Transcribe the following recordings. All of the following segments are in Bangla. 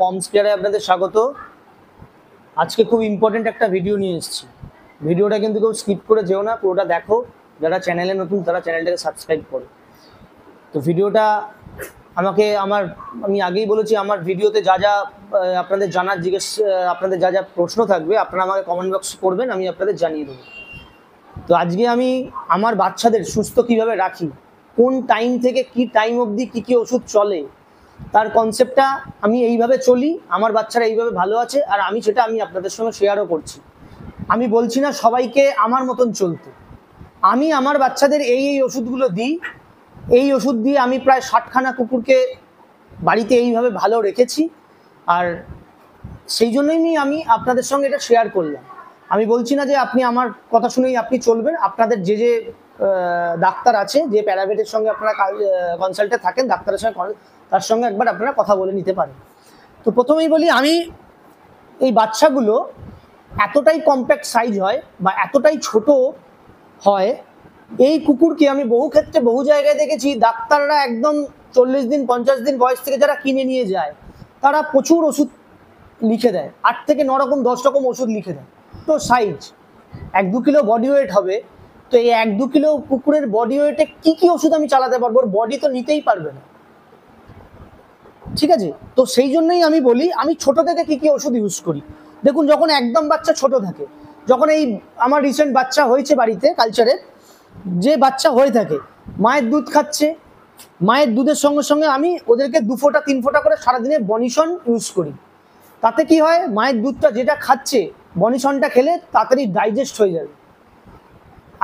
পমস কেয়ারে আপনাদের স্বাগত আজকে খুব ইম্পর্টেন্ট একটা ভিডিও নিয়ে এসেছি ভিডিওটা কিন্তু কেউ স্কিপ করে যেও না পুরোটা দেখো যারা চ্যানেলে নতুন তারা চ্যানেলটাকে সাবস্ক্রাইব করো তো ভিডিওটা আমাকে আমার আমি আগেই বলেছি আমার ভিডিওতে যা যা আপনাদের জানার জিজ্ঞেস আপনাদের যা যা প্রশ্ন থাকবে আপনারা আমাকে কমেন্ট বক্স করবেন আমি আপনাদের জানিয়ে দেবো তো আজকে আমি আমার বাচ্চাদের সুস্থ কিভাবে রাখি কোন টাইম থেকে কি টাইম অবধি কি কি ওষুধ চলে তার কনসেপ্টটা আমি এইভাবে চলি আমার বাচ্চারা এইভাবে ভালো আছে আর আমি সেটা আমি আপনাদের সঙ্গে শেয়ারও করছি আমি বলছি না সবাইকে আমার মতন চলতে আমি আমার বাচ্চাদের এই এই ওষুধগুলো দিই এই ওষুধ দিয়ে আমি প্রায় ষাটখানা কুকুরকে বাড়িতে এইভাবে ভালো রেখেছি আর সেই জন্যই আমি আপনাদের সঙ্গে এটা শেয়ার করলাম আমি বলছি না যে আপনি আমার কথা শুনেই আপনি চলবেন আপনাদের যে যে ডাক্তার আছে যে প্যারাভেটের সঙ্গে আপনারা কনসাল্টে থাকেন ডাক্তারের সঙ্গে তার সঙ্গে একবার আপনারা কথা বলে নিতে পারেন তো প্রথমেই বলি আমি এই বাচ্চাগুলো এতটাই কম্প্যাক্ট সাইজ হয় বা এতটাই ছোট হয় এই কুকুরকে আমি বহু ক্ষেত্রে বহু জায়গায় দেখেছি ডাক্তাররা একদম চল্লিশ দিন পঞ্চাশ দিন বয়স থেকে যারা কিনে নিয়ে যায় তারা প্রচুর ওষুধ লিখে দেয় আট থেকে ন রকম দশ রকম ওষুধ লিখে দেয় তো সাইজ এক দু কিলো বডি ওয়েট হবে তো এই এক দু কিলো কুকুরের বডি ওয়েটে কী কী ওষুধ আমি চালাতে পারবো বডি তো নিতেই পারবে না ঠিক আছে তো সেই জন্যই আমি বলি আমি ছোট থেকে কি কি ওষুধ ইউজ করি দেখুন যখন একদম বাচ্চা ছোট থাকে যখন এই আমার রিসেন্ট বাচ্চা হয়েছে বাড়িতে কালচারে যে বাচ্চা হয়ে থাকে মায়ের দুধ খাচ্ছে মায়ের দুধের সঙ্গে সঙ্গে আমি ওদেরকে দু ফোঁটা তিন ফোঁটা করে সারাদিনে বনিশন ইউজ করি তাতে কি হয় মায়ের দুধটা যেটা খাচ্ছে বনিশনটা খেলে তাড়াতাড়ি ডাইজেস্ট হয়ে যাবে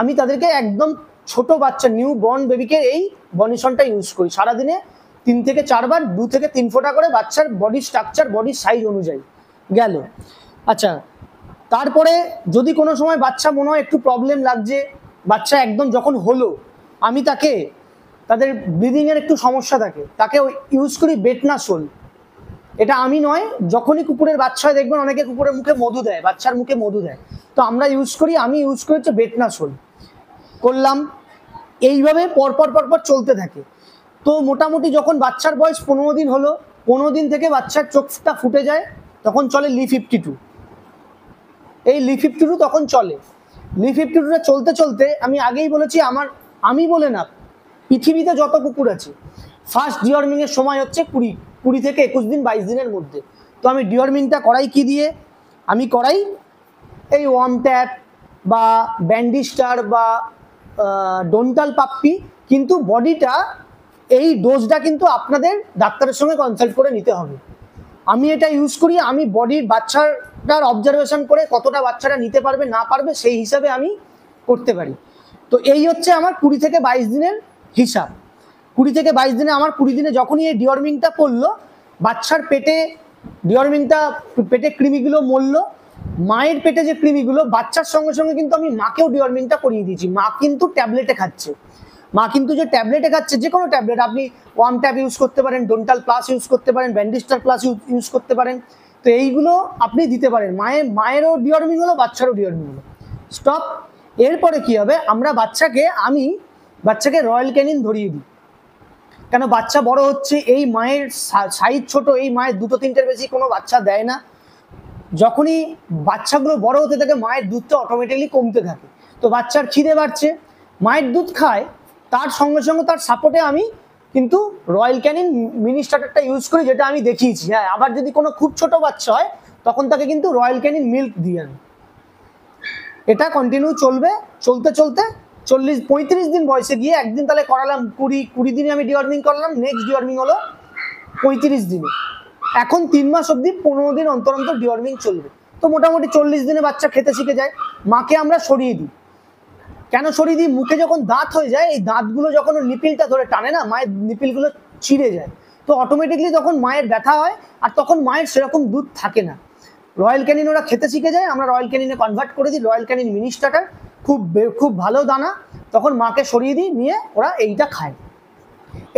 আমি তাদেরকে একদম ছোট বাচ্চা নিউ বর্ন বেবিকে এই বনিশনটা ইউজ করি সারাদিনে তিন থেকে চারবার দু থেকে তিন ফোটা করে বাচ্চার বডি স্ট্রাকচার বডি সাইজ অনুযায়ী গেল আচ্ছা তারপরে যদি কোনো সময় বাচ্চা মনে হয় একটু প্রবলেম লাগছে বাচ্চা একদম যখন হলো আমি তাকে তাদের ব্রিদিংয়ের একটু সমস্যা থাকে তাকে ইউজ করি বেটনাসোল এটা আমি নয় যখনই কুকুরের বাচ্চা হয় দেখবেন অনেকে কুকুরের মুখে মধু দেয় বাচ্চার মুখে মধু দেয় তো আমরা ইউজ করি আমি ইউজ করি হচ্ছে বেটনাসোল করলাম এইভাবে পরপর পরপর চলতে থাকে তো মোটামুটি যখন বাচ্চার বয়স পনেরো দিন হলো পনেরো দিন থেকে বাচ্চার চোখটা ফুটে যায় তখন চলে লি ফিফটি টু এই লি ফিফটি টু তখন চলে লি ফিফটি টুটা চলতে চলতে আমি আগেই বলেছি আমার আমি বলে না পৃথিবীতে যত কুকুর আছে ফার্স্ট ডিওয়ার্মিংয়ের সময় হচ্ছে কুড়ি কুড়ি থেকে একুশ দিন বাইশ দিনের মধ্যে তো আমি ডিওয়ার্মিংটা করাই কি দিয়ে আমি করাই এই ওয়াম ট্যাপ বা ব্যান্ডিস্টার বা ডোন্টাল পাপ্পি কিন্তু বডিটা এই ডোজটা কিন্তু আপনাদের ডাক্তারের সঙ্গে কনসাল্ট করে নিতে হবে আমি এটা ইউজ করি আমি বডির বাচ্চাটার অবজারভেশন করে কতটা বাচ্চাটা নিতে পারবে না পারবে সেই হিসাবে আমি করতে পারি তো এই হচ্ছে আমার কুড়ি থেকে বাইশ দিনের হিসাব কুড়ি থেকে বাইশ দিনে আমার কুড়ি দিনে যখনই এই ডিওরমিংটা পড়লো বাচ্চার পেটে ডিওরমিংটা পেটে কৃমিগুলো মরল মায়ের পেটে যে কৃমিগুলো বাচ্চার সঙ্গে সঙ্গে কিন্তু আমি মাকেও ডিওরমিংটা করিয়ে দিয়েছি মা কিন্তু ট্যাবলেটে খাচ্ছে মা কিন্তু যে ট্যাবলেটে খাচ্ছে যে কোনো ট্যাবলেট আপনি ওয়ান ট্যাব ইউজ করতে পারেন ডোন্টাল প্লাস ইউজ করতে পারেন ব্যান্ডিস্টার প্লাস ইউজ করতে পারেন তো এইগুলো আপনি দিতে পারেন মায়ের মায়েরও ডিওর্মিং হলো বাচ্চারও ডিওর্মিং হলো স্টপ এরপরে কি হবে আমরা বাচ্চাকে আমি বাচ্চাকে রয়্যাল ক্যানিন ধরিয়ে দিই কেন বাচ্চা বড় হচ্ছে এই মায়ের সাইজ ছোট এই মায়ের দুটো তিনটের বেশি কোনো বাচ্চা দেয় না যখনই বাচ্চাগুলো বড় হতে থাকে মায়ের দুধটা অটোমেটিকলি কমতে থাকে তো বাচ্চার খিদে বাড়ছে মায়ের দুধ খায় তার সঙ্গে সঙ্গে তার সাপোর্টে আমি কিন্তু রয়্যাল ক্যানিন মিনি স্টার্টারটা ইউজ করি যেটা আমি দেখিয়েছি হ্যাঁ আবার যদি কোনো খুব ছোট বাচ্চা হয় তখন তাকে কিন্তু রয়্যাল ক্যানিন মিল্ক দিয়ে আমি এটা কন্টিনিউ চলবে চলতে চলতে চল্লিশ পঁয়ত্রিশ দিন বয়সে গিয়ে একদিন তাহলে করালাম কুড়ি কুড়ি দিনে আমি ডিওয়ার্মিং করলাম নেক্সট ডিওয়ার্মিং হলো পঁয়ত্রিশ দিনে এখন তিন মাস অবধি পনেরো দিন অন্তর অন্তর ডিওয়ার্মিং চলবে তো মোটামুটি চল্লিশ দিনে বাচ্চা খেতে শিখে যায় মাকে আমরা সরিয়ে দিই কেন সরিয়ে দিই মুখে যখন দাঁত হয়ে যায় এই দাঁতগুলো যখন নিপিলটা ধরে টানে না মায়ের নিপিলগুলো ছিঁড়ে যায় তো অটোমেটিকলি তখন মায়ের ব্যথা হয় আর তখন মায়ের সেরকম দুধ থাকে না রয়্যাল ক্যানিন ওরা খেতে শিখে যায় আমরা রয়্যাল ক্যানিনে কনভার্ট করে দিই রয়্যাল ক্যানিন মিনিস্টারটার খুব খুব ভালো দানা তখন মাকে সরিয়ে দিই নিয়ে ওরা এইটা খায়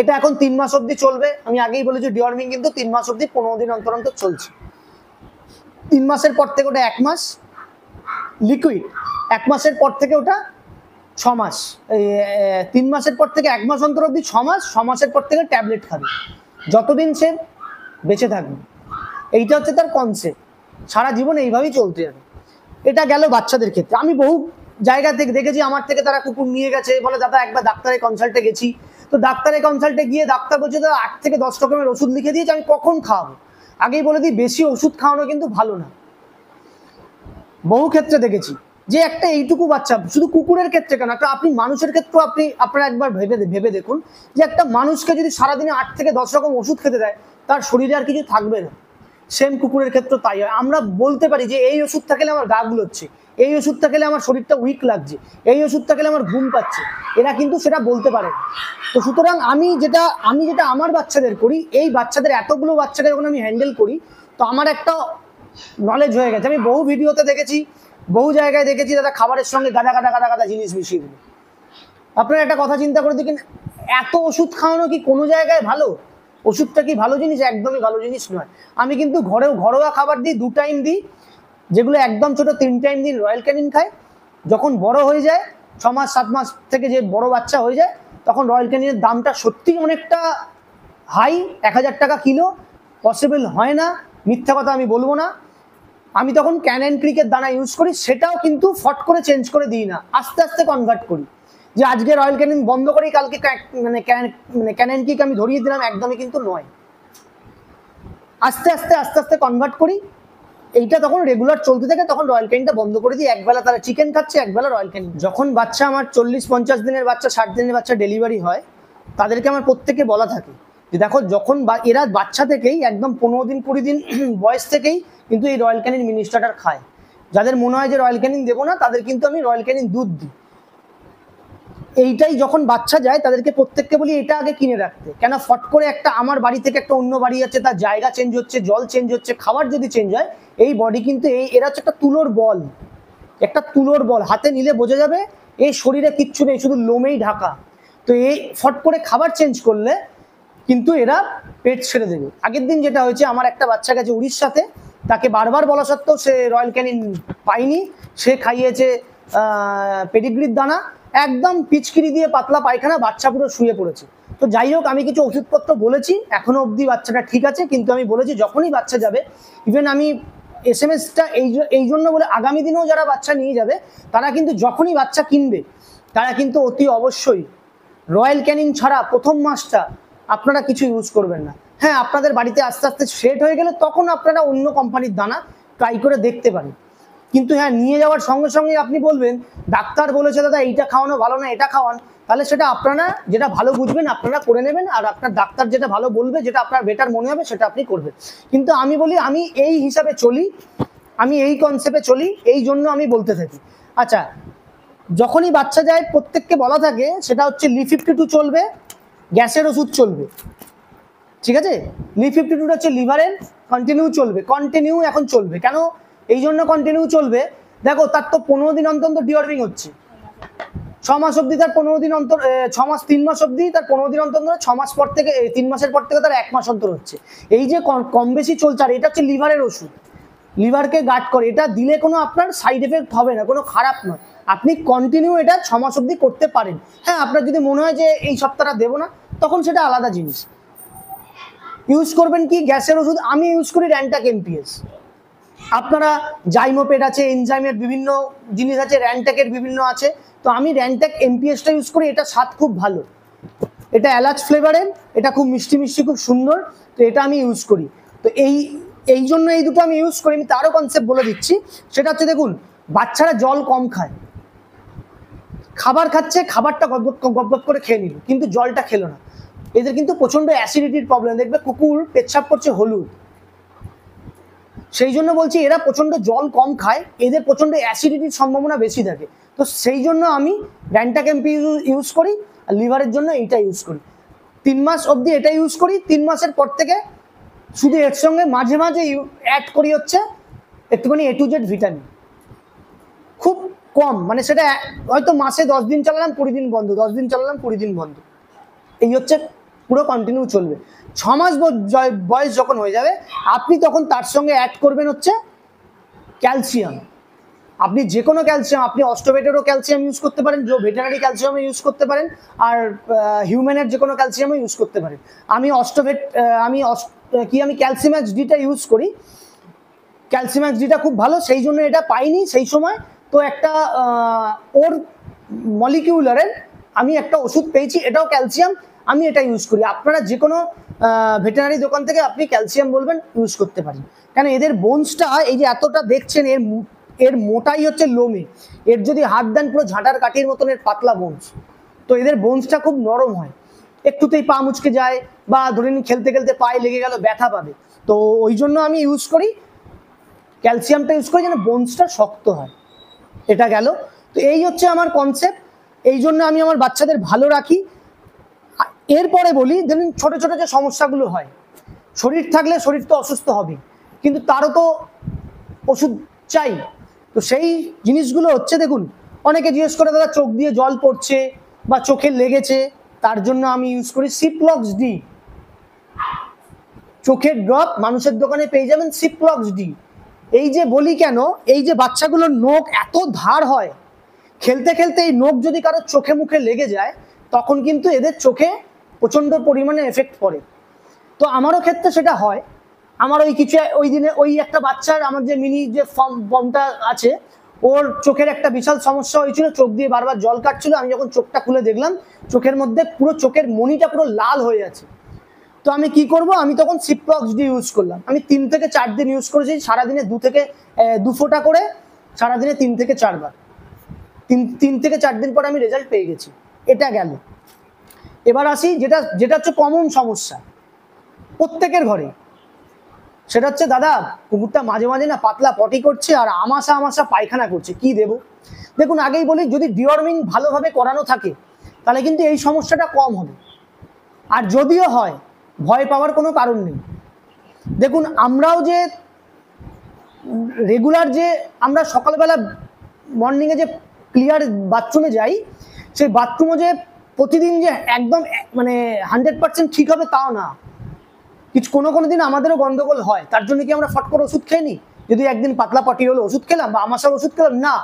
এটা এখন তিন মাস অবধি চলবে আমি আগেই বলেছি ডিওয়ার্মিং কিন্তু তিন মাস অবধি পনেরো দিন অন্তর অন্তর চলছে তিন মাসের পর থেকে ওটা এক মাস লিকুইড এক মাসের পর থেকে ওটা ছ মাস তিন মাসের পর থেকে এক মাস অন্তর অবধি ছ মাস ছ মাসের পর থেকে ট্যাবলেট খাবে যতদিন সে বেঁচে থাকবে এইটা হচ্ছে তার কনসেপ্ট সারা জীবন এইভাবেই চলতে যাবে এটা গেল বাচ্চাদের ক্ষেত্রে আমি বহু জায়গা থেকে দেখেছি আমার থেকে তারা কুকুর নিয়ে গেছে বলে দাদা একবার ডাক্তারের কনসাল্টে গেছি তো ডাক্তারের কনসাল্টে গিয়ে ডাক্তার বলছে তো আট থেকে দশ রকমের ওষুধ লিখে দিয়েছে আমি কখন খাওয়াবো আগেই বলে দিই বেশি ওষুধ খাওয়ানো কিন্তু ভালো না বহু ক্ষেত্রে দেখেছি যে একটা এইটুকু বাচ্চা শুধু কুকুরের ক্ষেত্রে কেন একটা আপনি মানুষের ক্ষেত্রেও আপনি আপনারা একবার ভেবে ভেবে দেখুন যে একটা মানুষকে যদি সারাদিনে আট থেকে দশ রকম ওষুধ খেতে দেয় তার শরীরে আর কিছু থাকবে না সেম কুকুরের ক্ষেত্রে তাই হয় আমরা বলতে পারি যে এই ওষুধটা খেলে আমার গা গুলোচ্ছে এই ওষুধটা খেলে আমার শরীরটা উইক লাগছে এই ওষুধটা খেলে আমার ঘুম পাচ্ছে এরা কিন্তু সেটা বলতে পারে তো সুতরাং আমি যেটা আমি যেটা আমার বাচ্চাদের করি এই বাচ্চাদের এতগুলো বাচ্চাকে যখন আমি হ্যান্ডেল করি তো আমার একটা নলেজ হয়ে গেছে আমি বহু ভিডিওতে দেখেছি বহু জায়গায় দেখেছি দাদা খাবারের সঙ্গে গাদা গাদা গাদা গাদা জিনিস মিশিয়ে দিল আপনারা একটা কথা চিন্তা করে দেখেন এত ওষুধ খাওয়ানো কি কোনো জায়গায় ভালো ওষুধটা কি ভালো জিনিস একদমই ভালো জিনিস নয় আমি কিন্তু ঘরেও ঘরোয়া খাবার দিই দু টাইম দিই যেগুলো একদম ছোট তিন টাইম দিন রয়্যাল ক্যানিন খায় যখন বড় হয়ে যায় ছ মাস সাত মাস থেকে যে বড় বাচ্চা হয়ে যায় তখন রয়্যাল ক্যানিনের দামটা সত্যি অনেকটা হাই এক হাজার টাকা কিলো পসিবল হয় না মিথ্যা কথা আমি বলবো না আমি তখন ক্যানন ক্রিকের দানা ইউজ করি সেটাও কিন্তু ফট করে চেঞ্জ করে দিই না আস্তে আস্তে কনভার্ট করি যে আজকে রয়্যাল ক্যানন বন্ধ করেই কালকে মানে মানে ক্যানন ক্রিক আমি ধরিয়ে দিলাম একদমই কিন্তু নয় আস্তে আস্তে আস্তে আস্তে কনভার্ট করি এইটা তখন রেগুলার চলতে থাকে তখন রয়্যাল ক্যানিনটা বন্ধ করে দিই একবেলা তারা চিকেন খাচ্ছে একবেলা রয়্যাল ক্যানিন যখন বাচ্চা আমার চল্লিশ পঞ্চাশ দিনের বাচ্চা ষাট দিনের বাচ্চা ডেলিভারি হয় তাদেরকে আমার প্রত্যেকে বলা থাকে দেখো যখন এরা বাচ্চা থেকেই একদম পনেরো দিন কুড়ি দিন বয়স থেকেই কিন্তু এই রয়্যাল ক্যানিন মিনিস্টারটার খায় যাদের মনে হয় যে রয়্যাল ক্যানিন দেবো না তাদের কিন্তু আমি রয়্যাল ক্যানিন দুধ দিই এইটাই যখন বাচ্চা যায় তাদেরকে প্রত্যেককে বলি এটা আগে কিনে রাখতে কেন ফট করে একটা আমার বাড়ি থেকে একটা অন্য বাড়ি যাচ্ছে তার জায়গা চেঞ্জ হচ্ছে জল চেঞ্জ হচ্ছে খাবার যদি চেঞ্জ হয় এই বডি কিন্তু এই এরা হচ্ছে একটা তুলোর বল একটা তুলোর বল হাতে নিলে বোঝা যাবে এই শরীরে কিচ্ছু নেই শুধু লোমেই ঢাকা তো এই ফট করে খাবার চেঞ্জ করলে কিন্তু এরা পেট ছেড়ে দেবে আগের দিন যেটা হয়েছে আমার একটা বাচ্চা গেছে উড়িষ্যাতে তাকে বারবার বলা সত্ত্বেও সে রয়্যাল ক্যানিন পায়নি সে খাইয়েছে পেডিগ্রির দানা একদম পিচকিরি দিয়ে পাতলা পায়খানা বাচ্চা পুরো শুয়ে পড়েছে তো যাই হোক আমি কিছু ওষুধপত্র বলেছি এখনো অবধি বাচ্চাটা ঠিক আছে কিন্তু আমি বলেছি যখনই বাচ্চা যাবে ইভেন আমি এস এম এসটা এই এই জন্য বলে আগামী দিনেও যারা বাচ্চা নিয়ে যাবে তারা কিন্তু যখনই বাচ্চা কিনবে তারা কিন্তু অতি অবশ্যই রয়্যাল ক্যানিন ছাড়া প্রথম মাসটা আপনারা কিছু ইউজ করবেন না হ্যাঁ আপনাদের বাড়িতে আস্তে আস্তে সেট হয়ে গেলে তখন আপনারা অন্য কোম্পানির দানা ট্রাই করে দেখতে পারেন কিন্তু হ্যাঁ নিয়ে যাওয়ার সঙ্গে সঙ্গে আপনি বলবেন ডাক্তার বলেছে দাদা এইটা খাওয়ানো ভালো না এটা খাওয়ান তাহলে সেটা আপনারা যেটা ভালো বুঝবেন আপনারা করে নেবেন আর আপনার ডাক্তার যেটা ভালো বলবে যেটা আপনার বেটার মনে হবে সেটা আপনি করবেন কিন্তু আমি বলি আমি এই হিসাবে চলি আমি এই কনসেপ্টে চলি এই জন্য আমি বলতে থাকি আচ্ছা যখনই বাচ্চা যায় প্রত্যেককে বলা থাকে সেটা হচ্ছে লি ফিফটি টু চলবে গ্যাসের ওষুধ চলবে ঠিক আছে লি ফিফটি টুটা হচ্ছে লিভারের কন্টিনিউ চলবে কন্টিনিউ এখন চলবে কেন এই জন্য কন্টিনিউ চলবে দেখো তার তো পনেরো দিন অন্তর ডিওয়ার্মিং হচ্ছে ছ মাস অবধি তার পনেরো দিন অন্তর ছ মাস তিন মাস অবধি তার পনেরো দিন অন্তর ছ মাস পর থেকে তিন মাসের পর থেকে তার এক মাস অন্তর হচ্ছে এই যে কম বেশি চলছে আর এটা হচ্ছে লিভারের ওষুধ লিভারকে গার্ড করে এটা দিলে কোনো আপনার সাইড এফেক্ট হবে না কোনো খারাপ নয় আপনি কন্টিনিউ এটা ছ মাস অবধি করতে পারেন হ্যাঁ আপনার যদি মনে হয় যে এই সপ্তাহটা দেবো না তখন সেটা আলাদা জিনিস ইউজ করবেন কি গ্যাসের ওষুধ আমি ইউজ করি র্যান্টাক এমপিএস আপনারা জাইমোপেড আছে এনজাইমের বিভিন্ন জিনিস আছে র্যান্টাকের বিভিন্ন আছে তো আমি র্যান্টাক এমপিএসটা ইউজ করি এটা স্বাদ খুব ভালো এটা এলাচ ফ্লেভারের এটা খুব মিষ্টি মিষ্টি খুব সুন্দর তো এটা আমি ইউজ করি তো এই এই জন্য এই দুটো আমি ইউজ করি আমি তারও কনসেপ্ট বলে দিচ্ছি সেটা হচ্ছে দেখুন বাচ্চারা জল কম খায় খাবার খাচ্ছে খাবারটা গপ গপ করে খেয়ে নিল কিন্তু জলটা খেলো না এদের কিন্তু প্রচণ্ড অ্যাসিডিটির প্রবলেম দেখবে কুকুর পেচ্ছাপ করছে হলুদ সেই জন্য বলছি এরা প্রচণ্ড জল কম খায় এদের প্রচণ্ড অ্যাসিডিটির সম্ভাবনা বেশি থাকে তো সেই জন্য আমি ক্যাম্পি ইউজ করি আর লিভারের জন্য এইটা ইউজ করি তিন মাস অবধি এটা ইউজ করি তিন মাসের পর থেকে শুধু এর সঙ্গে মাঝে মাঝে অ্যাড করি হচ্ছে একটুখানি এ টু জেড ভিটামিন খুব কম মানে সেটা হয়তো মাসে দশ দিন চালালাম কুড়ি দিন বন্ধ দশ দিন চালালাম কুড়ি দিন বন্ধ এই হচ্ছে পুরো কন্টিনিউ চলবে ছ মাস বয়স যখন হয়ে যাবে আপনি তখন তার সঙ্গে অ্যাড করবেন হচ্ছে ক্যালসিয়াম আপনি যে কোনো ক্যালসিয়াম আপনি অস্টোভেটেরও ক্যালসিয়াম ইউজ করতে পারেন যে ভেটেনারি ক্যালসিয়ামও ইউজ করতে পারেন আর হিউম্যানের যে কোনো ক্যালসিয়ামও ইউজ করতে পারেন আমি অস্টোভেট আমি কি আমি ক্যালসিয়াম ডিটা ইউজ করি ক্যালসিয়াম ডিটা খুব ভালো সেই জন্য এটা পাইনি সেই সময় তো একটা ওর মলিকিউলারের আমি একটা ওষুধ পেয়েছি এটাও ক্যালসিয়াম আমি এটা ইউজ করি আপনারা যে কোনো ভেটেনারি দোকান থেকে আপনি ক্যালসিয়াম বলবেন ইউজ করতে পারেন কেন এদের বোনসটা এই যে এতটা দেখছেন এর এর মোটাই হচ্ছে লোমে এর যদি হাত দেন পুরো ঝাঁটার কাঠির মতন এর পাতলা বোনস তো এদের বোনসটা খুব নরম হয় একটুতেই পা মুচকে যায় বা ধরে নিন খেলতে খেলতে পায়ে লেগে গেল ব্যথা পাবে তো ওই জন্য আমি ইউজ করি ক্যালসিয়ামটা ইউজ করি যেন বোনসটা শক্ত হয় এটা গেল তো এই হচ্ছে আমার কনসেপ্ট এই জন্য আমি আমার বাচ্চাদের ভালো রাখি এরপরে বলি ধরুন ছোট ছোট যে সমস্যাগুলো হয় শরীর থাকলে শরীর তো অসুস্থ হবে কিন্তু তারও তো ওষুধ চাই তো সেই জিনিসগুলো হচ্ছে দেখুন অনেকে জিজ্ঞেস করে তারা চোখ দিয়ে জল পড়ছে বা চোখে লেগেছে তার জন্য আমি ইউজ করি সিপ্লক্স ডি চোখের ড্রপ মানুষের দোকানে পেয়ে যাবেন সিপ্লক্স ডি এই যে বলি কেন এই যে বাচ্চাগুলোর নোখ এত ধার হয় খেলতে খেলতে এই নোখ যদি কারো চোখে মুখে লেগে যায় তখন কিন্তু এদের চোখে প্রচণ্ড পরিমাণে এফেক্ট পড়ে তো আমারও ক্ষেত্রে সেটা হয় আমার ওই কিছু ওই দিনে ওই একটা বাচ্চার আমার যে মিনি যে ফর্ম ফর্মটা আছে ওর চোখের একটা বিশাল সমস্যা হয়েছিল চোখ দিয়ে বারবার জল কাটছিল আমি যখন চোখটা খুলে দেখলাম চোখের মধ্যে পুরো চোখের মনিটা পুরো লাল হয়ে আছে তো আমি কি করব আমি তখন সিপ্রক্স ডি ইউজ করলাম আমি তিন থেকে চার দিন ইউজ করেছি সারাদিনে দু থেকে দু ফোটা করে সারাদিনে তিন থেকে চারবার তিন তিন থেকে চার দিন পর আমি রেজাল্ট পেয়ে গেছি এটা গেল এবার আসি যেটা যেটা হচ্ছে কমন সমস্যা প্রত্যেকের ঘরে সেটা হচ্ছে দাদা কুকুরটা মাঝে মাঝে না পাতলা পটি করছে আর আমাশা আমাশা পায়খানা করছে কি দেব দেখুন আগেই বলি যদি ডিওয়ার্মিং ভালোভাবে করানো থাকে তাহলে কিন্তু এই সমস্যাটা কম হবে আর যদিও হয় ভয় পাওয়ার কোনো কারণ নেই দেখুন আমরাও যে রেগুলার যে আমরা সকালবেলা মর্নিংয়ে যে ক্লিয়ার বাথরুমে যাই সেই বাথরুমও যে প্রতিদিন যে একদম মানে হান্ড্রেড পার্সেন্ট ঠিক হবে তাও না কিছু কোনো কোনো দিন আমাদেরও গন্ডগোল হয় তার জন্য কি আমরা ফট করে ওষুধ খেয়ে নিই যদি একদিন পাতলা পাটি হলো ওষুধ খেলাম বা আমাশার ওষুধ খেলাম না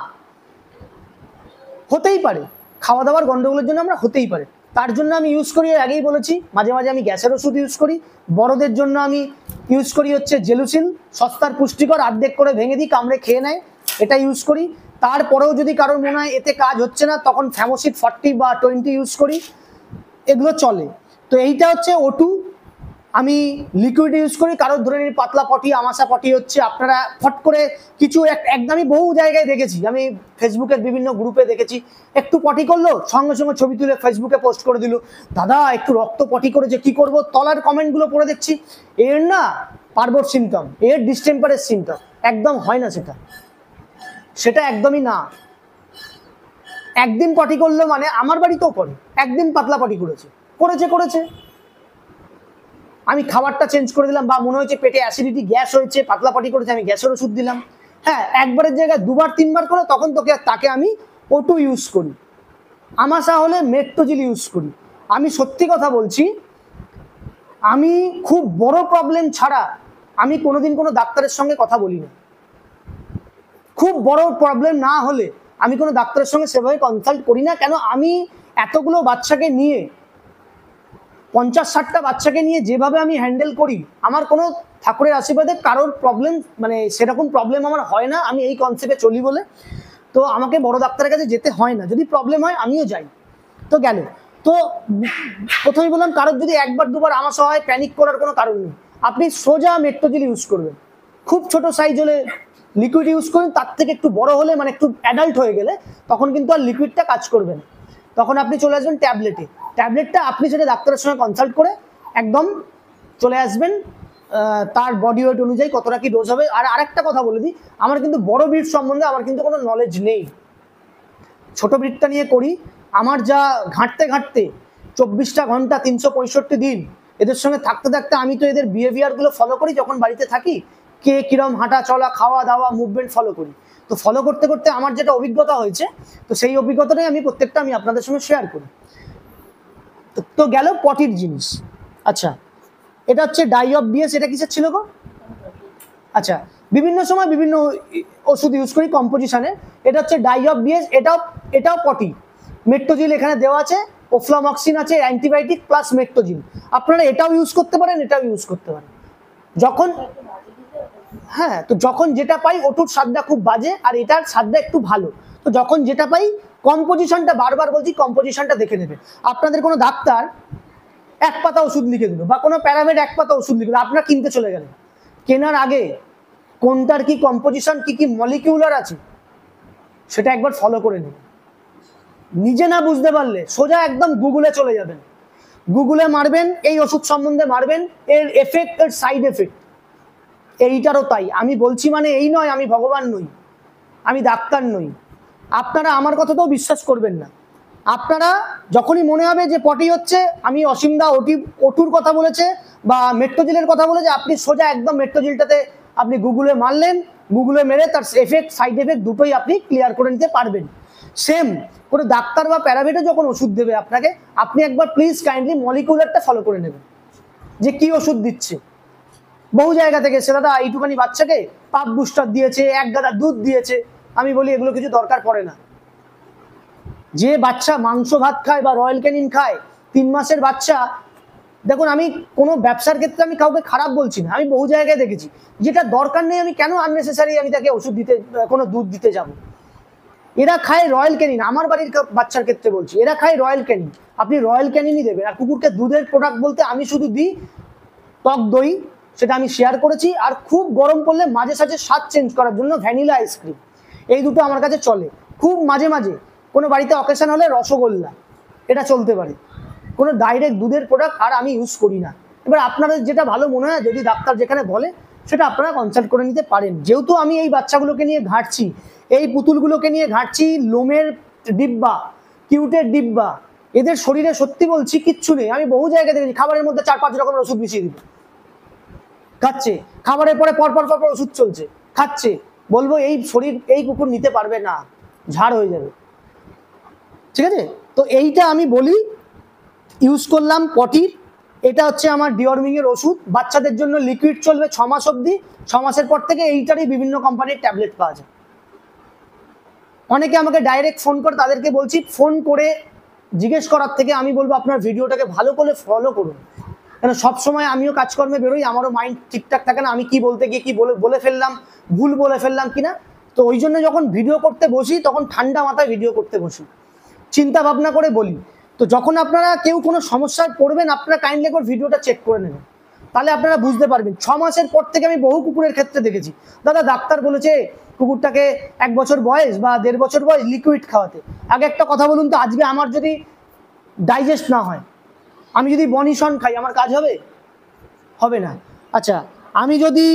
হতেই পারে খাওয়া দাওয়ার গন্ডগোলের জন্য আমরা হতেই পারে তার জন্য আমি ইউজ করি আগেই বলেছি মাঝে মাঝে আমি গ্যাসের ওষুধ ইউজ করি বড়দের জন্য আমি ইউজ করি হচ্ছে জেলুসিন সস্তার পুষ্টিকর আর্ধেক করে ভেঙে দিই কামড়ে খেয়ে নেয় এটা ইউজ করি তারপরেও যদি কারোর মনে হয় এতে কাজ হচ্ছে না তখন ফ্যামোসিড ফর্টি বা টোয়েন্টি ইউজ করি এগুলো চলে তো এইটা হচ্ছে ওটু আমি লিকুইড ইউজ করি কারোর ধরে নিন পাতলা পটি আমাশা পটি হচ্ছে আপনারা ফট করে কিছু একদমই বহু জায়গায় দেখেছি আমি ফেসবুকের বিভিন্ন গ্রুপে দেখেছি একটু পটি করলো সঙ্গে সঙ্গে ছবি তুলে ফেসবুকে পোস্ট করে দিল দাদা একটু রক্ত পটি করেছে কি করব তলার কমেন্টগুলো পড়ে দেখছি এর না পার্বর সিমটম এর ডিস্টেম্পারের সিমটম একদম হয় না সেটা সেটা একদমই না একদিন পটি করলো মানে আমার বাড়িতেও পরে একদিন পাতলা পটি করেছে করেছে করেছে আমি খাবারটা চেঞ্জ করে দিলাম বা মনে হয়েছে পেটে অ্যাসিডিটি গ্যাস হয়েছে পাতলা পাটি করেছে আমি গ্যাসের ওষুধ দিলাম হ্যাঁ একবারের জায়গায় দুবার তিনবার করে তখন তোকে তাকে আমি ওটু ইউজ করি আমাশা হলে মেট্রোজিল ইউজ করি আমি সত্যি কথা বলছি আমি খুব বড় প্রবলেম ছাড়া আমি কোনোদিন কোনো ডাক্তারের সঙ্গে কথা বলি না খুব বড় প্রবলেম না হলে আমি কোনো ডাক্তারের সঙ্গে সেভাবে কনসাল্ট করি না কেন আমি এতগুলো বাচ্চাকে নিয়ে পঞ্চাশ ষাটটা বাচ্চাকে নিয়ে যেভাবে আমি হ্যান্ডেল করি আমার কোনো ঠাকুরের আশীর্বাদে কারোর প্রবলেম মানে সেরকম প্রবলেম আমার হয় না আমি এই কনসেপ্টে চলি বলে তো আমাকে বড় ডাক্তারের কাছে যেতে হয় না যদি প্রবলেম হয় আমিও যাই তো গেল তো প্রথমে বললাম কারোর যদি একবার দুবার আমার সহায় প্যানিক করার কোনো কারণ নেই আপনি সোজা মেট্রোজিল ইউজ করবেন খুব ছোট সাইজ হলে লিকুইড ইউজ করুন তার থেকে একটু বড় হলে মানে একটু অ্যাডাল্ট হয়ে গেলে তখন কিন্তু আর লিকুইডটা কাজ করবে না তখন আপনি চলে আসবেন ট্যাবলেটে ট্যাবলেটটা আপনি সেটা ডাক্তারের সঙ্গে কনসাল্ট করে একদম চলে আসবেন তার বডি ওয়েট অনুযায়ী কতটা কি ডোজ হবে আর আরেকটা কথা বলে দিই আমার কিন্তু বড় ব্রিড সম্বন্ধে আমার কিন্তু কোনো নলেজ নেই ছোট ব্রিডটা নিয়ে করি আমার যা ঘাঁটতে ঘাঁটতে চব্বিশটা ঘন্টা তিনশো পঁয়ষট্টি দিন এদের সঙ্গে থাকতে থাকতে আমি তো এদের বিহেভিয়ারগুলো ফলো করি যখন বাড়িতে থাকি কে কীরম হাঁটা চলা খাওয়া দাওয়া মুভমেন্ট ফলো করি তো ফলো করতে করতে আমার যেটা অভিজ্ঞতা হয়েছে তো সেই অভিজ্ঞতাটাই আমি প্রত্যেকটা আমি আপনাদের সঙ্গে শেয়ার করি তো গেল পটির জিনিস আচ্ছা এটা হচ্ছে ডাই অফ বিএস এটা কিসের ছিল গো আচ্ছা বিভিন্ন সময় বিভিন্ন ওষুধ ইউজ করি কম্পোজিশনে এটা হচ্ছে ডাই অফ বিএস এটাও এটাও পটি মেট্রোজিল এখানে দেওয়া আছে ওফ্লামক্সিন আছে অ্যান্টিবায়োটিক প্লাস মেট্রোজিল আপনারা এটাও ইউজ করতে পারেন এটাও ইউজ করতে পারেন যখন হ্যাঁ তো যখন যেটা পাই ওটুর স্বাদটা খুব বাজে আর এটার স্বাদটা একটু ভালো তো যখন যেটা পাই কম্পোজিশনটা বারবার বলছি কম্পোজিশনটা দেখে নেবে আপনাদের কোনো ডাক্তার এক পাতা ওষুধ লিখে দিল বা কোনো প্যারামেড এক পাতা ওষুধ লিখে দিল আপনার কিনতে চলে গেলেন কেনার আগে কোনটার কি কম্পোজিশন কি কি মলিকিউলার আছে সেটা একবার ফলো করে নিন নিজে না বুঝতে পারলে সোজা একদম গুগলে চলে যাবেন গুগলে মারবেন এই ওষুধ সম্বন্ধে মারবেন এর এফেক্ট এর সাইড এফেক্ট এইটারও তাই আমি বলছি মানে এই নয় আমি ভগবান নই আমি ডাক্তার নই আপনারা আমার কথাতেও বিশ্বাস করবেন না আপনারা যখনই মনে হবে যে পটি হচ্ছে আমি অসীমদা ওটি ওটুর কথা বলেছে বা মেট্রোজিলের কথা বলেছে আপনি সোজা একদম মেট্রোজিলটাতে আপনি গুগলে মারলেন গুগলে মেরে তার এফেক্ট সাইড এফেক্ট দুটোই আপনি ক্লিয়ার করে নিতে পারবেন সেম কোনো ডাক্তার বা প্যারাভেটও যখন ওষুধ দেবে আপনাকে আপনি একবার প্লিজ কাইন্ডলি মলিকুলারটা ফলো করে নেবেন যে কি ওষুধ দিচ্ছে বহু জায়গা থেকে সে দাদা এইটুখানি বাচ্চাকে পাপ বুস্টার দিয়েছে এক গাদা দুধ দিয়েছে আমি বলি এগুলো কিছু দরকার পড়ে না যে বাচ্চা মাংস ভাত খায় বা রয়্যাল ক্যানিন খায় তিন মাসের বাচ্চা দেখুন আমি কোনো ব্যবসার ক্ষেত্রে আমি কাউকে খারাপ বলছি না আমি বহু জায়গায় দেখেছি যেটা দরকার নেই আমি কেন আননেসেসারি আমি তাকে ওষুধ দিতে কোনো দুধ দিতে যাব। এরা খায় রয়্যাল ক্যানিন আমার বাড়ির বাচ্চার ক্ষেত্রে বলছি এরা খায় রয়্যাল ক্যানিন আপনি রয়্যাল ক্যানিনই দেবেন আর কুকুরকে দুধের প্রোডাক্ট বলতে আমি শুধু দিই টক দই সেটা আমি শেয়ার করেছি আর খুব গরম পড়লে মাঝে সাঝে স্বাদ চেঞ্জ করার জন্য ভ্যানিলা আইসক্রিম এই দুটো আমার কাছে চলে খুব মাঝে মাঝে কোনো বাড়িতে অকেশন হলে রসগোল্লা এটা চলতে পারে কোনো ডাইরেক্ট দুধের প্রোডাক্ট আর আমি ইউজ করি না এবার আপনাদের যেটা ভালো মনে হয় যদি ডাক্তার যেখানে বলে সেটা আপনারা কনসাল্ট করে নিতে পারেন যেহেতু আমি এই বাচ্চাগুলোকে নিয়ে ঘাঁটছি এই পুতুলগুলোকে নিয়ে ঘাঁটছি লোমের ডিব্বা কিউটের ডিব্বা এদের শরীরে সত্যি বলছি কিচ্ছু নেই আমি বহু জায়গায় দেখেছি খাবারের মধ্যে চার পাঁচ রকমের ওষুধ মিশিয়ে দিব খাচ্ছে খাবারের পরে পরপর পরপর ওষুধ চলছে খাচ্ছে বলবো এই শরীর এই কুকুর নিতে পারবে না ঝাড় হয়ে যাবে ঠিক আছে তো এইটা আমি বলি ইউজ করলাম পটির এটা হচ্ছে আমার ডিওর্মিংয়ের ওষুধ বাচ্চাদের জন্য লিকুইড চলবে ছ মাস অবধি ছ মাসের পর থেকে এইটারই বিভিন্ন কোম্পানির ট্যাবলেট পাওয়া যায় অনেকে আমাকে ডাইরেক্ট ফোন করে তাদেরকে বলছি ফোন করে জিজ্ঞেস করার থেকে আমি বলবো আপনার ভিডিওটাকে ভালো করে ফলো করুন কেন সবসময় আমিও কাজকর্মে বেরোই আমারও মাইন্ড ঠিকঠাক থাকে না আমি কি বলতে গিয়ে কি বলে বলে ফেললাম ভুল বলে ফেললাম কিনা তো ওই জন্য যখন ভিডিও করতে বসি তখন ঠান্ডা মাথায় ভিডিও করতে বসি চিন্তা ভাবনা করে বলি তো যখন আপনারা কেউ কোনো সমস্যায় পড়বেন আপনারা কাইন্ডলি করে ভিডিওটা চেক করে নেবেন তাহলে আপনারা বুঝতে পারবেন ছ মাসের পর থেকে আমি বহু কুকুরের ক্ষেত্রে দেখেছি দাদা ডাক্তার বলেছে কুকুরটাকে এক বছর বয়স বা দেড় বছর বয়স লিকুইড খাওয়াতে আগে একটা কথা বলুন তো আজকে আমার যদি ডাইজেস্ট না হয় আমি যদি বনিশন খাই আমার কাজ হবে হবে না আচ্ছা আমি যদি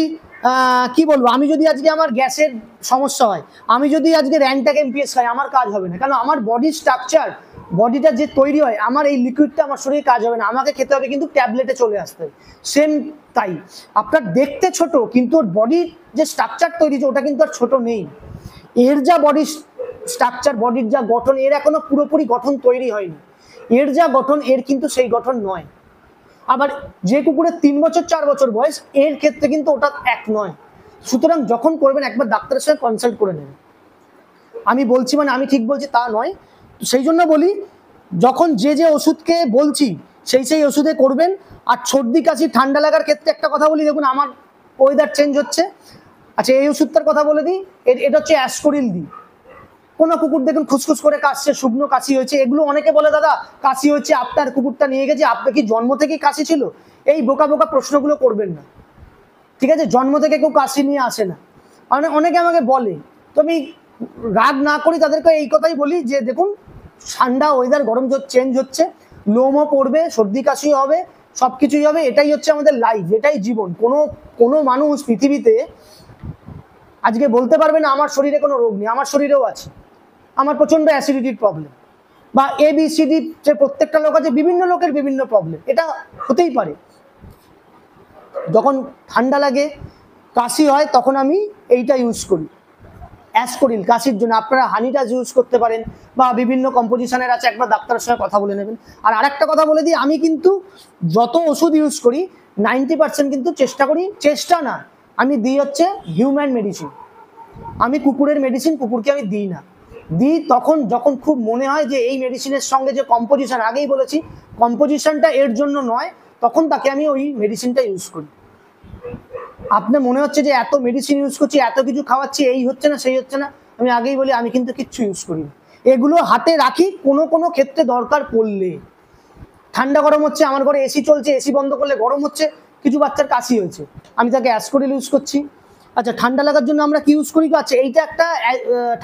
কি বলবো আমি যদি আজকে আমার গ্যাসের সমস্যা হয় আমি যদি আজকে র্যান্টাক এমপিএস খাই আমার কাজ হবে না কেন আমার বডি স্ট্রাকচার বডিটা যে তৈরি হয় আমার এই লিকুইডটা আমার শরীরে কাজ হবে না আমাকে খেতে হবে কিন্তু ট্যাবলেটে চলে আসতে সেম তাই আপনার দেখতে ছোট কিন্তু ওর বডির যে স্ট্রাকচার তৈরি হচ্ছে ওটা কিন্তু আর ছোট নেই এর যা বডি স্ট্রাকচার বডির যা গঠন এর এখনো পুরোপুরি গঠন তৈরি হয়নি এর যা গঠন এর কিন্তু সেই গঠন নয় আবার যে কুকুরের তিন বছর চার বছর বয়স এর ক্ষেত্রে কিন্তু ওটা এক নয় সুতরাং যখন করবেন একবার ডাক্তারের সঙ্গে কনসাল্ট করে নেবেন আমি বলছি মানে আমি ঠিক বলছি তা নয় সেই জন্য বলি যখন যে যে ওষুধকে বলছি সেই সেই ওষুধে করবেন আর সর্দি কাশি ঠান্ডা লাগার ক্ষেত্রে একটা কথা বলি দেখুন আমার ওয়েদার চেঞ্জ হচ্ছে আচ্ছা এই ওষুধটার কথা বলে দিই এটা হচ্ছে অ্যাসকোরিল দিই কোনো কুকুর দেখুন খুসখুস করে কাশছে শুকনো কাশি হয়েছে এগুলো অনেকে বলে দাদা কাশি হয়েছে আপনার কুকুরটা নিয়ে গেছে আপনি কি জন্ম থেকেই কাশি ছিল এই বোকা বোকা প্রশ্নগুলো করবেন না ঠিক আছে জন্ম থেকে কেউ কাশি নিয়ে আসে না মানে অনেকে আমাকে বলে তো আমি রাগ না করি তাদেরকে এই কথাই বলি যে দেখুন ঠান্ডা ওয়েদার গরম চেঞ্জ হচ্ছে লোমও পড়বে সর্দি কাশি হবে সব কিছুই হবে এটাই হচ্ছে আমাদের লাইফ এটাই জীবন কোনো কোনো মানুষ পৃথিবীতে আজকে বলতে পারবে না আমার শরীরে কোনো রোগ নেই আমার শরীরেও আছে আমার প্রচণ্ড অ্যাসিডিটির প্রবলেম বা এ বি সি ডি যে প্রত্যেকটা লোক আছে বিভিন্ন লোকের বিভিন্ন প্রবলেম এটা হতেই পারে যখন ঠান্ডা লাগে কাশি হয় তখন আমি এইটা ইউজ করি অ্যাসকোরিল কাশির জন্য আপনারা হানিটাজ ইউজ করতে পারেন বা বিভিন্ন কম্পোজিশনের আছে একবার ডাক্তারের সঙ্গে কথা বলে নেবেন আর আরেকটা কথা বলে দিই আমি কিন্তু যত ওষুধ ইউজ করি নাইনটি পার্সেন্ট কিন্তু চেষ্টা করি চেষ্টা না আমি দিই হচ্ছে হিউম্যান মেডিসিন আমি কুকুরের মেডিসিন কুকুরকে আমি দিই না দিই তখন যখন খুব মনে হয় যে এই মেডিসিনের সঙ্গে যে কম্পোজিশন আগেই বলেছি কম্পোজিশনটা এর জন্য নয় তখন তাকে আমি ওই মেডিসিনটা ইউজ করি আপনার মনে হচ্ছে যে এত মেডিসিন ইউজ করছি এত কিছু খাওয়াচ্ছি এই হচ্ছে না সেই হচ্ছে না আমি আগেই বলি আমি কিন্তু কিচ্ছু ইউজ করি না এগুলো হাতে রাখি কোনো কোনো ক্ষেত্রে দরকার পড়লে ঠান্ডা গরম হচ্ছে আমার ঘরে এসি চলছে এসি বন্ধ করলে গরম হচ্ছে কিছু বাচ্চার কাশি হয়েছে আমি তাকে অ্যাসকোডিল ইউজ করছি আচ্ছা ঠান্ডা লাগার জন্য আমরা কি ইউজ করি আচ্ছা এইটা একটা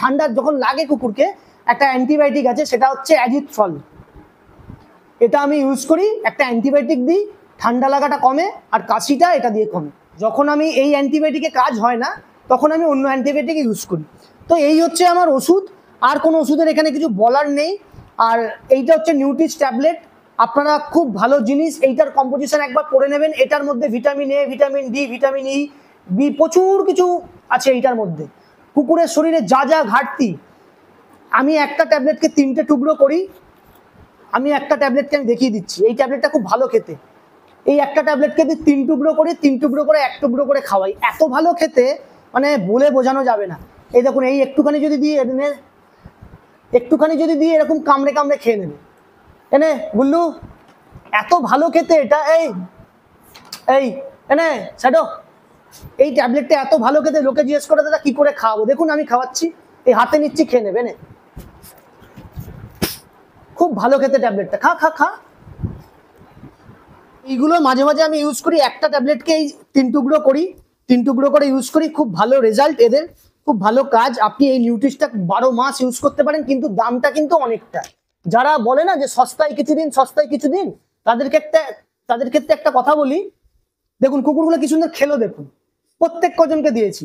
ঠান্ডা যখন লাগে কুকুরকে একটা অ্যান্টিবায়োটিক আছে সেটা হচ্ছে অ্যাজিথ ফল এটা আমি ইউজ করি একটা অ্যান্টিবায়োটিক দিই ঠান্ডা লাগাটা কমে আর কাশিটা এটা দিয়ে কমে যখন আমি এই অ্যান্টিবায়োটিকে কাজ হয় না তখন আমি অন্য অ্যান্টিবায়োটিক ইউজ করি তো এই হচ্ছে আমার ওষুধ আর কোনো ওষুধের এখানে কিছু বলার নেই আর এইটা হচ্ছে নিউট্রিস ট্যাবলেট আপনারা খুব ভালো জিনিস এইটার কম্পোজিশন একবার পড়ে নেবেন এটার মধ্যে vitamin A vitamin D vitamin E প্রচুর কিছু আছে এইটার মধ্যে কুকুরের শরীরে যা যা ঘাটতি আমি একটা ট্যাবলেটকে তিনটে টুকরো করি আমি একটা ট্যাবলেটকে আমি দেখিয়ে দিচ্ছি এই ট্যাবলেটটা খুব ভালো খেতে এই একটা ট্যাবলেটকে আমি তিন টুকরো করে তিন টুকরো করে এক টুকরো করে খাওয়াই এত ভালো খেতে মানে বলে বোঝানো যাবে না এই দেখুন এই একটুখানি যদি দিয়ে এনে একটুখানি যদি দিয়ে এরকম কামড়ে কামড়ে খেয়ে নেবে এনে বললু এত ভালো খেতে এটা এই এই এনে ছাড়ো এই ট্যাবলেটটা এত ভালো খেতে লোকে জিজ্ঞেস করে দাদা কি করে খাওয়াবো দেখুন আমি খাওয়াচ্ছি এই হাতে নিচ্ছি খেয়ে নেবে নে খুব ভালো খেতে ট্যাবলেটটা খা খা খা এইগুলো মাঝে মাঝে আমি ইউজ করি একটা ট্যাবলেটকে এই তিন টুকরো করি তিন টুকরো করে ইউজ করি খুব ভালো রেজাল্ট এদের খুব ভালো কাজ আপনি এই নিউট্রিশটা বারো মাস ইউজ করতে পারেন কিন্তু দামটা কিন্তু অনেকটা যারা বলে না যে সস্তায় কিছুদিন সস্তায় কিছুদিন তাদের ক্ষেত্রে তাদের ক্ষেত্রে একটা কথা বলি দেখুন কুকুরগুলো কিছু খেলো দেখুন প্রত্যেক কজনকে দিয়েছি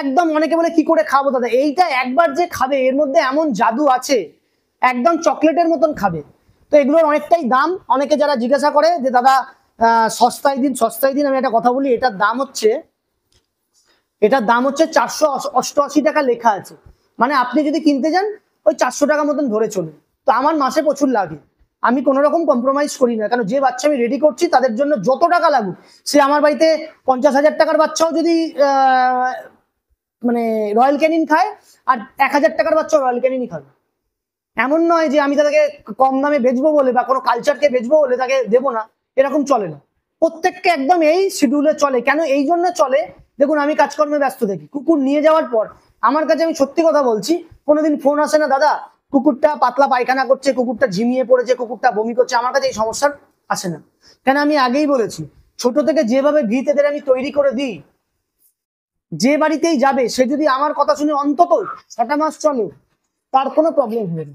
একদম অনেকে বলে কি করে খাবো দাদা এইটা একবার যে খাবে এর মধ্যে এমন জাদু আছে একদম চকলেটের মতন খাবে তো এগুলোর অনেকটাই দাম অনেকে যারা জিজ্ঞাসা করে যে দাদা সস্তায় দিন সস্তায় দিন আমি একটা কথা বলি এটার দাম হচ্ছে এটার দাম হচ্ছে চারশো অষ্টআশি টাকা লেখা আছে মানে আপনি যদি কিনতে যান ওই চারশো টাকা মতন ধরে চলে তো আমার মাসে প্রচুর লাগে আমি কোনো রকম কম্প্রোমাইজ করি না কারণ যে বাচ্চা আমি রেডি করছি তাদের জন্য যত টাকা লাগুক সে আমার বাড়িতে পঞ্চাশ হাজার টাকার বাচ্চাও যদি মানে রয়্যাল ক্যানিন খায় আর এক হাজার টাকার বাচ্চাও রয়্যাল ক্যানিনই খাবে এমন নয় যে আমি তাদেরকে কম দামে বেচবো বলে বা কোনো কালচারকে বেচবো বলে তাকে দেবো না এরকম চলে না প্রত্যেককে একদম এই শিডিউলে চলে কেন এই জন্য চলে দেখুন আমি কাজকর্মে ব্যস্ত থাকি কুকুর নিয়ে যাওয়ার পর আমার কাছে আমি সত্যি কথা বলছি কোনোদিন ফোন আসে না দাদা কুকুরটা পাতলা পায়খানা করছে কুকুরটা ঝিমিয়ে পড়েছে কুকুরটা বমি করছে আমার কাছে এই সমস্যার আসে না কেন আমি আগেই বলেছি ছোট থেকে যেভাবে ভিত এদের আমি তৈরি করে দিই যে বাড়িতেই যাবে সে যদি আমার কথা শুনে অন্তত ছটা মাস চলে তার কোনো প্রবলেম হবে না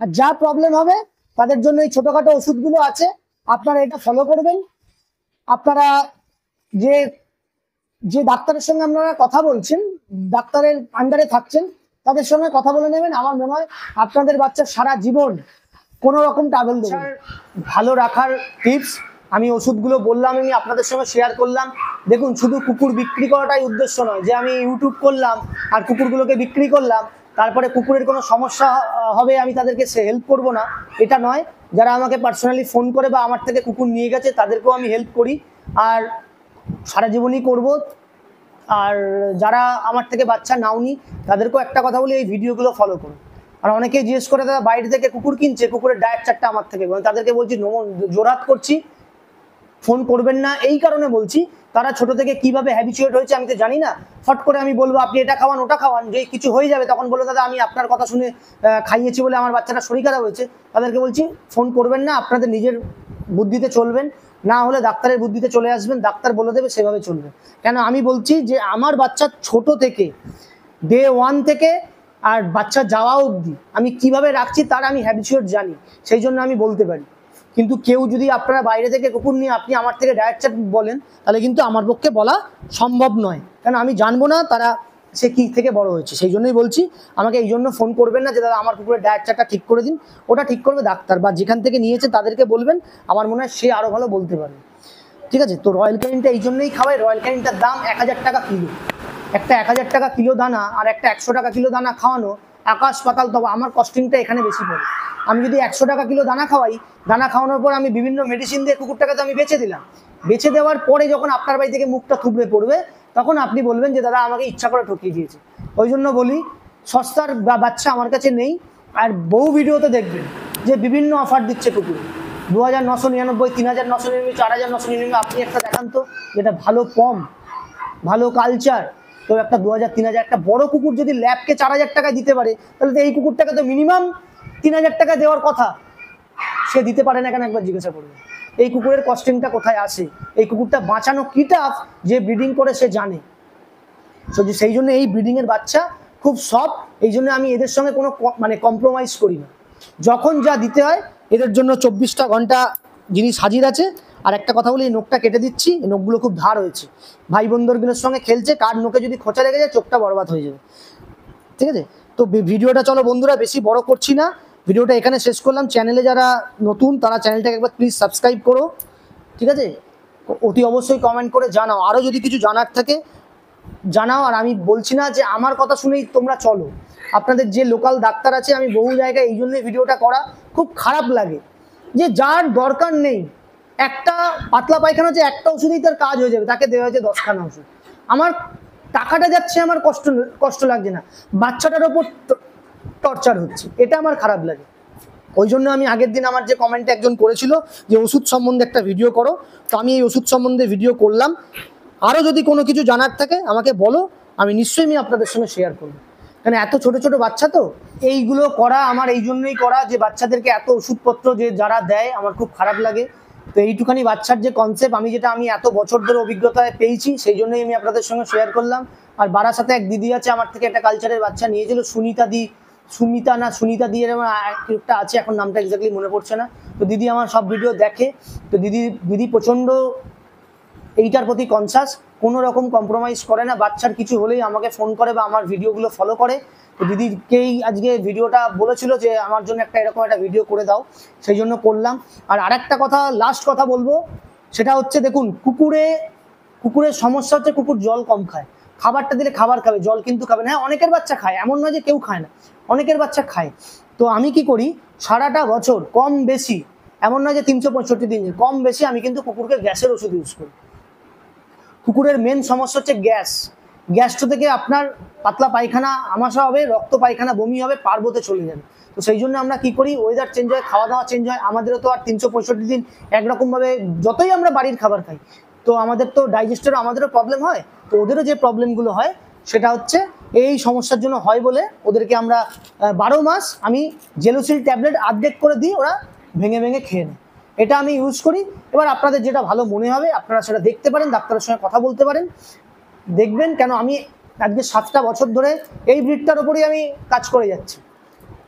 আর যা প্রবলেম হবে তাদের জন্য এই ছোটখাটো ওষুধগুলো আছে আপনারা এটা ফলো করবেন আপনারা যে যে ডাক্তারের সঙ্গে আপনারা কথা বলছেন ডাক্তারের আন্ডারে থাকছেন তাদের সঙ্গে কথা বলে নেবেন আমার মনে হয় আপনাদের বাচ্চা সারা জীবন কোন রকম টাবেল দেবেন ভালো রাখার টিপস আমি ওষুধগুলো বললাম আমি আপনাদের সঙ্গে শেয়ার করলাম দেখুন শুধু কুকুর বিক্রি করাটাই উদ্দেশ্য নয় যে আমি ইউটিউব করলাম আর কুকুরগুলোকে বিক্রি করলাম তারপরে কুকুরের কোনো সমস্যা হবে আমি তাদেরকে সে হেল্প করবো না এটা নয় যারা আমাকে পার্সোনালি ফোন করে বা আমার থেকে কুকুর নিয়ে গেছে তাদেরকেও আমি হেল্প করি আর সারা জীবনই করবো আর যারা আমার থেকে বাচ্চা নাওনি তাদেরকেও একটা কথা বলি এই ভিডিওগুলো ফলো করুন আর অনেকেই জিজ্ঞেস করে তারা বাইরে থেকে কুকুর কিনছে কুকুরের ডায়েট চারটা আমার থেকে মানে তাদেরকে বলছি জোরাত করছি ফোন করবেন না এই কারণে বলছি তারা ছোট থেকে কিভাবে হ্যাবিচুয়েট হয়েছে আমি তো জানি না ফট করে আমি বলবো আপনি এটা খাওয়ান ওটা খাওয়ান যে কিছু হয়ে যাবে তখন বলবো দাদা আমি আপনার কথা শুনে খাইয়েছি বলে আমার বাচ্চাটা শরীর খারাপ হয়েছে তাদেরকে বলছি ফোন করবেন না আপনাদের নিজের বুদ্ধিতে চলবেন না হলে ডাক্তারের বুদ্ধিতে চলে আসবেন ডাক্তার বলে দেবে সেভাবে চলবে কেন আমি বলছি যে আমার বাচ্চা ছোট থেকে ডে ওয়ান থেকে আর বাচ্চা যাওয়া অবধি আমি কিভাবে রাখছি তার আমি হ্যাবিচুয়েট জানি সেই জন্য আমি বলতে পারি কিন্তু কেউ যদি আপনারা বাইরে থেকে কুকুর নিয়ে আপনি আমার থেকে ডায়েট চাট বলেন তাহলে কিন্তু আমার পক্ষে বলা সম্ভব নয় কেন আমি জানবো না তারা সে কি থেকে বড় হয়েছে সেই জন্যই বলছি আমাকে এই জন্য ফোন করবেন না যে দাদা আমার কুকুরের ডায়ের ঠিক করে দিন ওটা ঠিক করবে ডাক্তার বা যেখান থেকে নিয়েছে তাদেরকে বলবেন আমার মনে হয় সে আরও ভালো বলতে পারে ঠিক আছে তো রয়্যাল ক্যানিনটা এই জন্যই খাওয়াই রয়্যাল ক্যানিনটার দাম এক হাজার টাকা কিলো একটা এক হাজার টাকা কিলো দানা আর একটা একশো টাকা কিলো দানা খাওয়ানো আকাশ পাতাল তবে আমার কস্টিংটা এখানে বেশি পড়ে আমি যদি একশো টাকা কিলো দানা খাওয়াই দানা খাওয়ানোর পর আমি বিভিন্ন মেডিসিন দিয়ে কুকুরটাকে তো আমি বেছে দিলাম বেছে দেওয়ার পরে যখন আপনার বাড়ি থেকে মুখটা থুবড়ে পড়বে তখন আপনি বলবেন যে দাদা আমাকে ইচ্ছা করে ঠকিয়ে দিয়েছে ওই জন্য বলি সস্তার বাচ্চা আমার কাছে নেই আর বহু ভিডিওতে দেখবেন যে বিভিন্ন অফার দিচ্ছে কুকুর দু হাজার নশো নিরানব্বই তিন হাজার নশো নিরানব্বই চার হাজার নশো নিরানব্বই আপনি একটা দেখান তো যেটা ভালো কম ভালো কালচার তো একটা দু হাজার তিন হাজার একটা বড় কুকুর যদি ল্যাবকে চার হাজার টাকায় দিতে পারে তাহলে তো এই কুকুরটাকে তো মিনিমাম তিন হাজার টাকা দেওয়ার কথা সে দিতে পারে না কেন একবার জিজ্ঞাসা করবে এই কুকুরের কস্টিংটা কোথায় আসে এই কুকুরটা বাঁচানো কী টাফ যে ব্রিডিং করে সে জানে সো সেই জন্য এই ব্রিডিংয়ের বাচ্চা খুব সফট এই জন্য আমি এদের সঙ্গে কোনো মানে কম্প্রোমাইজ করি না যখন যা দিতে হয় এদের জন্য চব্বিশটা ঘন্টা জিনিস হাজির আছে আর একটা কথা বলি এই নোখটা কেটে দিচ্ছি এই নোখগুলো খুব ধার হয়েছে ভাই বন্ধুরগুলোর সঙ্গে খেলছে কার নোখে যদি খোঁচা লেগে যায় চোখটা বরবাদ হয়ে যাবে ঠিক আছে তো ভিডিওটা চলো বন্ধুরা বেশি বড় করছি না ভিডিওটা এখানে শেষ করলাম চ্যানেলে যারা নতুন তারা চ্যানেলটাকে একবার প্লিজ সাবস্ক্রাইব করো ঠিক আছে অতি অবশ্যই কমেন্ট করে জানাও আরও যদি কিছু জানার থাকে জানাও আর আমি বলছি না যে আমার কথা শুনেই তোমরা চলো আপনাদের যে লোকাল ডাক্তার আছে আমি বহু জায়গায় এই জন্যই ভিডিওটা করা খুব খারাপ লাগে যে যার দরকার নেই একটা পাতলা পায়খানা যে একটা ওষুধেই তার কাজ হয়ে যাবে তাকে দেওয়া হয়েছে দশখানা ওষুধ আমার টাকাটা যাচ্ছে আমার কষ্ট কষ্ট লাগছে না বাচ্চাটার ওপর টর্চার হচ্ছে এটা আমার খারাপ লাগে ওই জন্য আমি আগের দিন আমার যে কমেন্টে একজন করেছিল যে ওষুধ সম্বন্ধে একটা ভিডিও করো তো আমি এই ওষুধ সম্বন্ধে ভিডিও করলাম আরও যদি কোনো কিছু জানার থাকে আমাকে বলো আমি নিশ্চয়ই আমি আপনাদের সঙ্গে শেয়ার করবো কেন এত ছোট ছোট বাচ্চা তো এইগুলো করা আমার এই জন্যই করা যে বাচ্চাদেরকে এত ওষুধপত্র যে যারা দেয় আমার খুব খারাপ লাগে তো এইটুখানি বাচ্চার যে কনসেপ্ট আমি যেটা আমি এত বছর ধরে অভিজ্ঞতায় পেয়েছি সেই জন্যই আমি আপনাদের সঙ্গে শেয়ার করলাম আর বারার সাথে এক দিদি আছে আমার থেকে একটা কালচারের বাচ্চা নিয়েছিল সুনিতা দি সুমিতা না সুনিতা দিয়ে আমার একটা আছে এখন নামটা এক্স্যাক্টলি মনে পড়ছে না তো দিদি আমার সব ভিডিও দেখে তো দিদি দিদি প্রচণ্ড এইটার প্রতি কনসাস কোনো রকম কম্প্রোমাইজ করে না বাচ্চার কিছু হলেই আমাকে ফোন করে বা আমার ভিডিওগুলো ফলো করে তো দিদিকেই আজকে ভিডিওটা বলেছিল যে আমার জন্য একটা এরকম একটা ভিডিও করে দাও সেই জন্য করলাম আর আরেকটা কথা লাস্ট কথা বলবো সেটা হচ্ছে দেখুন কুকুরে কুকুরের সমস্যা হচ্ছে কুকুর জল কম খায় খাবারটা দিলে খাবার খাবে জল কিন্তু খাবে না হ্যাঁ অনেকের বাচ্চা খায় এমন নয় যে কেউ খায় না অনেকের বাচ্চা খায় তো আমি কি করি সারাটা বছর কম বেশি এমন নয় যে তিনশো পঁয়ষট্টি দিন কম বেশি আমি কিন্তু কুকুরকে গ্যাসের ওষুধ ইউজ করি কুকুরের মেন সমস্যা হচ্ছে গ্যাস গ্যাসটা থেকে আপনার পাতলা পায়খানা আমাশা হবে রক্ত পায়খানা বমি হবে পার্বতে চলে যাবে তো সেই জন্য আমরা কি করি ওয়েদার চেঞ্জ হয় খাওয়া দাওয়া চেঞ্জ হয় আমাদেরও তো আর তিনশো পঁয়ষট্টি দিন একরকমভাবে যতই আমরা বাড়ির খাবার খাই তো আমাদের তো ডাইজেস্টেরও আমাদেরও প্রবলেম হয় তো ওদেরও যে প্রবলেমগুলো হয় সেটা হচ্ছে এই সমস্যার জন্য হয় বলে ওদেরকে আমরা বারো মাস আমি জেলোসিল ট্যাবলেট আপডেট করে দিই ওরা ভেঙে ভেঙে খেয়ে নেয় এটা আমি ইউজ করি এবার আপনাদের যেটা ভালো মনে হবে আপনারা সেটা দেখতে পারেন ডাক্তারের সঙ্গে কথা বলতে পারেন দেখবেন কেন আমি আজকে সাতটা বছর ধরে এই ব্রিডটার ওপরেই আমি কাজ করে যাচ্ছি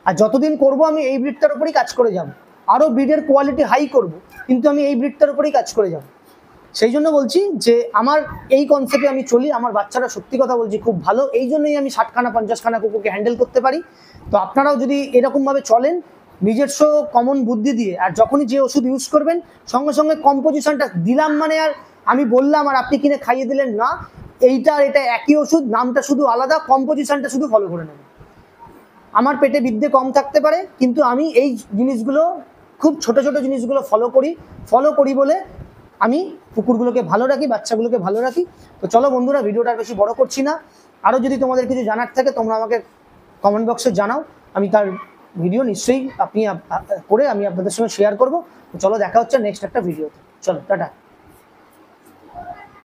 আর যতদিন করব আমি এই ব্রিডটার ওপরেই কাজ করে যাব আরও ব্রিডের কোয়ালিটি হাই করব কিন্তু আমি এই ব্রিডটার ওপরেই কাজ করে যাবো সেই জন্য বলছি যে আমার এই কনসেপ্টে আমি চলি আমার বাচ্চারা সত্যি কথা বলছি খুব ভালো এই জন্যই আমি ষাটখানা পঞ্চাশখানা কুকুরকে হ্যান্ডেল করতে পারি তো আপনারাও যদি এরকমভাবে চলেন নিজস্ব কমন বুদ্ধি দিয়ে আর যখনই যে ওষুধ ইউজ করবেন সঙ্গে সঙ্গে কম্পোজিশনটা দিলাম মানে আর আমি বললাম আর আপনি কিনে খাইয়ে দিলেন না এইটা আর এটা একই ওষুধ নামটা শুধু আলাদা কম্পোজিশনটা শুধু ফলো করে নেবেন আমার পেটে বিদ্যে কম থাকতে পারে কিন্তু আমি এই জিনিসগুলো খুব ছোট ছোট জিনিসগুলো ফলো করি ফলো করি বলে আমি কুকুরগুলোকে ভালো রাখি বাচ্চাগুলোকে ভালো রাখি তো চলো বন্ধুরা ভিডিওটা বেশি বড় করছি না আরও যদি তোমাদের কিছু জানার থাকে তোমরা আমাকে কমেন্ট বক্সে জানাও আমি তার ভিডিও নিশ্চয়ই আপনি করে আমি আপনাদের সঙ্গে শেয়ার করবো চলো দেখা হচ্ছে নেক্সট একটা ভিডিওতে চলো টাটা